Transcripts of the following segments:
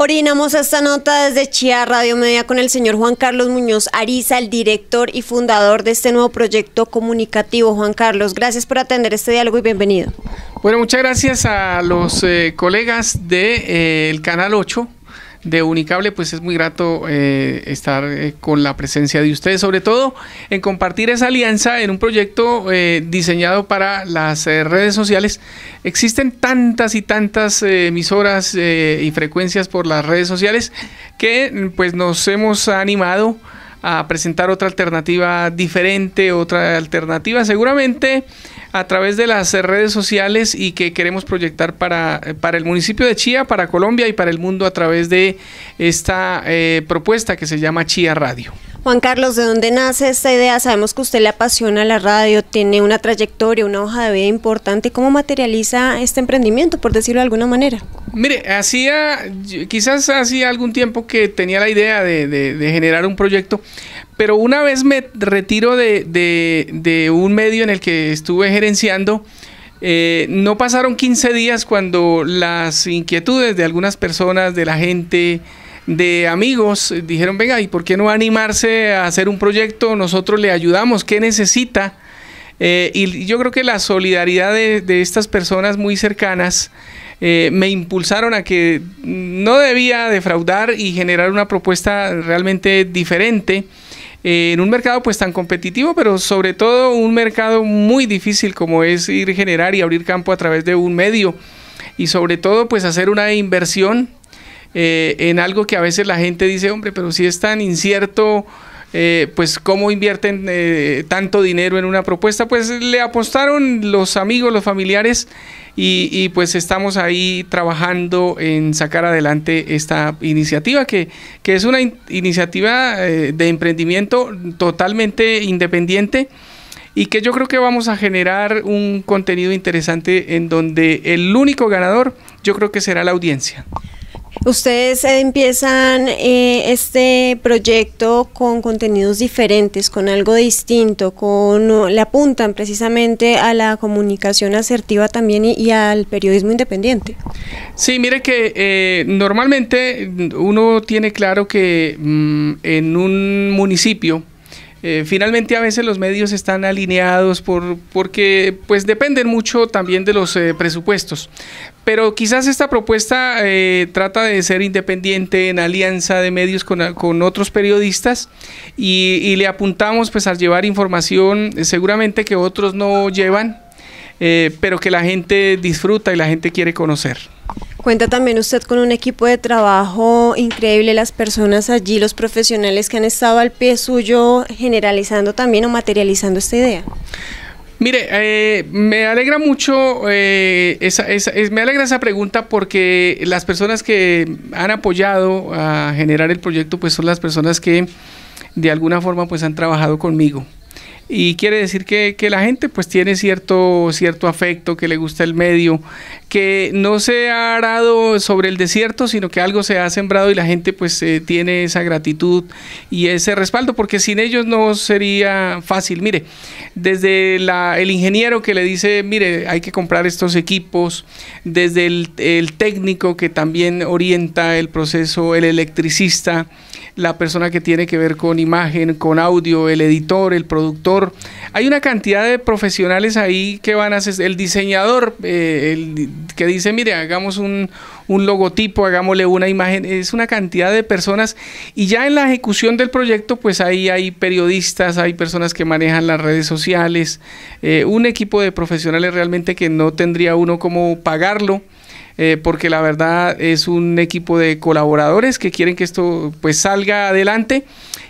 Orinamos esta nota desde Chía Radio Media con el señor Juan Carlos Muñoz Ariza, el director y fundador de este nuevo proyecto comunicativo. Juan Carlos, gracias por atender este diálogo y bienvenido. Bueno, muchas gracias a los eh, colegas del de, eh, el Canal 8 de Unicable, pues es muy grato eh, estar eh, con la presencia de ustedes, sobre todo en compartir esa alianza en un proyecto eh, diseñado para las redes sociales. Existen tantas y tantas emisoras y frecuencias por las redes sociales que pues nos hemos animado a presentar otra alternativa diferente, otra alternativa seguramente a través de las eh, redes sociales y que queremos proyectar para, eh, para el municipio de Chía, para Colombia y para el mundo a través de esta eh, propuesta que se llama Chía Radio. Juan Carlos, ¿de dónde nace esta idea? Sabemos que usted le apasiona la radio, tiene una trayectoria, una hoja de vida importante. ¿Cómo materializa este emprendimiento, por decirlo de alguna manera? Mire, hacía, quizás hacía algún tiempo que tenía la idea de generar un proyecto pero una vez me retiro de, un medio en el que estuve gerenciando, eh, no pasaron 15 días cuando las inquietudes de algunas personas, de la gente, de amigos, dijeron, venga, ¿y por qué no animarse a hacer un proyecto? Nosotros le ayudamos, ¿qué necesita? Eh, y yo creo que la solidaridad de, estas personas muy cercanas eh, me impulsaron a que no debía defraudar y generar una propuesta realmente diferente. Eh, en un mercado pues tan competitivo, pero sobre todo un mercado muy difícil como es ir generar y abrir campo a través de un medio y sobre todo pues hacer una inversión eh, en algo que a veces la gente dice, hombre, pero si es tan incierto eh, pues cómo invierten eh, tanto dinero en una propuesta, pues le apostaron los amigos, los familiares y, pues estamos ahí trabajando en sacar adelante esta iniciativa que, es una iniciativa eh, de emprendimiento totalmente independiente y que yo creo que vamos a generar un contenido interesante en donde el único ganador yo creo que será la audiencia. Ustedes empiezan eh, este proyecto con contenidos diferentes, con algo distinto, con le apuntan precisamente a la comunicación asertiva también y, al periodismo independiente. Sí, mire que eh, normalmente mm, uno tiene claro que mm, en un municipio eh, finalmente a veces los medios están alineados por, porque pues dependen mucho también de los eh, presupuestos. Pero quizás esta propuesta eh, trata de ser independiente en alianza de medios con, otros periodistas y, y, le apuntamos pues a llevar información seguramente que otros no llevan, pero que la gente disfruta y la gente quiere conocer. Cuenta también usted con un equipo de trabajo increíble, las personas allí, los profesionales que han estado al pie suyo generalizando también o materializando esta idea. Mire, eh, me alegra mucho, eh, esa, me alegra esa pregunta porque las personas que han apoyado a generar el proyecto, pues son las personas que de alguna forma pues han trabajado conmigo y quiere decir que, que, la gente pues tiene cierto, cierto afecto, que le gusta el medio, que no se ha arado sobre el desierto, sino que algo se ha sembrado y la gente pues eh, tiene esa gratitud y ese respaldo, porque sin ellos no sería fácil. Mire, desde la, el ingeniero que le dice, mire, hay que comprar estos equipos, desde el técnico que también orienta el proceso, el electricista, la persona que tiene que ver con imagen, con audio, el editor, el productor. Hay una cantidad de profesionales ahí que van a hacer, el diseñador, eh, el, que dice, mire, hagamos un, un logotipo, hagámosle una imagen, es una cantidad de personas y ya en la ejecución del proyecto, pues ahí hay periodistas, hay personas que manejan las redes sociales, eh, un equipo de profesionales realmente que no tendría uno cómo pagarlo. Eh, porque la verdad es un equipo de colaboradores que quieren que esto pues salga adelante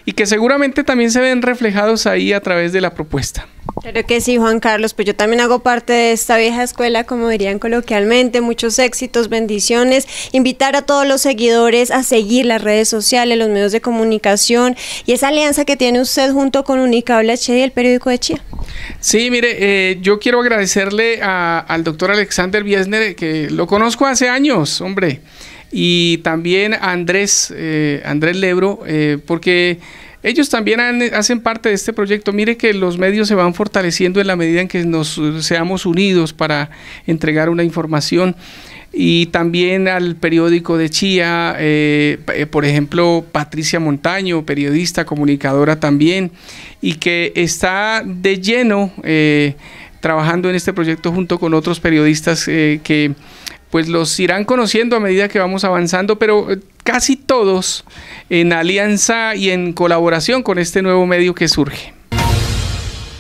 y que seguramente también se ven reflejados ahí a través de la propuesta. Claro que sí, Juan Carlos, pues yo también hago parte de esta vieja escuela, como dirían coloquialmente, muchos éxitos, bendiciones, invitar a todos los seguidores a seguir las redes sociales, los medios de comunicación y esa alianza que tiene usted junto con Unicable HD y el periódico de Chía. Sí, mire, eh, yo quiero agradecerle al doctor Alexander Biesner, que lo conozco hace años, hombre, y también a Andrés, eh, Andrés Lebro, eh, porque ellos también hacen parte de este proyecto. Mire que los medios se van fortaleciendo en la medida en que nos seamos unidos para entregar una información y también al periódico de Chía, eh, eh, por ejemplo, Patricia Montaño, periodista, comunicadora también, y que está de lleno eh, trabajando en este proyecto junto con otros periodistas que pues los irán conociendo a medida que vamos avanzando, pero casi todos en alianza y en colaboración con este nuevo medio que surge.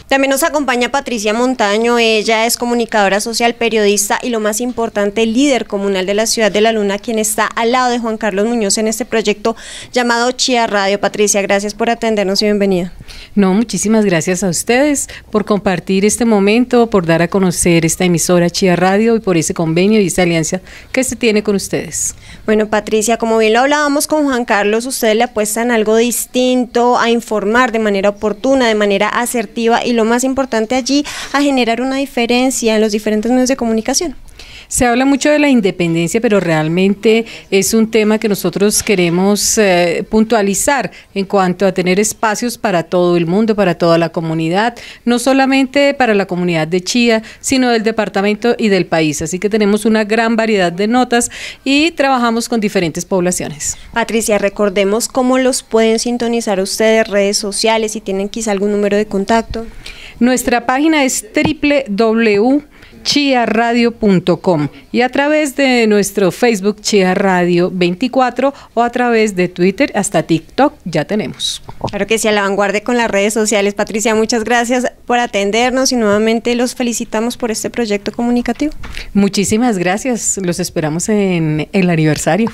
También nos acompaña Patricia Montaño, ella es comunicadora social, periodista y lo más importante, líder comunal de la ciudad de La Luna, quien está al lado de Juan Carlos Muñoz en este proyecto llamado Chia Radio. Patricia, gracias por atendernos y bienvenida. No, muchísimas gracias a ustedes por compartir este momento, por dar a conocer esta emisora Chia Radio y por ese convenio y esta alianza que se tiene con ustedes. Bueno, Patricia, como bien lo hablábamos con Juan Carlos, ustedes le apuestan algo distinto, a informar de manera oportuna, de manera asertiva y lo más importante allí, a generar una diferencia en los diferentes medios de comunicación. Se habla mucho de la independencia, pero realmente es un tema que nosotros queremos eh, puntualizar en cuanto a tener espacios para todo el mundo, para toda la comunidad, no solamente para la comunidad de Chía, sino del departamento y del país. Así que tenemos una gran variedad de notas y trabajamos con diferentes poblaciones. Patricia, recordemos cómo los pueden sintonizar ustedes, redes sociales, si tienen quizá algún número de contacto. Nuestra página es www.chiaradio.com y a través de nuestro Facebook Chia Radio 24 o a través de Twitter hasta TikTok ya tenemos. Claro que sí, a la vanguardia con las redes sociales. Patricia, muchas gracias por atendernos y nuevamente los felicitamos por este proyecto comunicativo. Muchísimas gracias, los esperamos en el aniversario.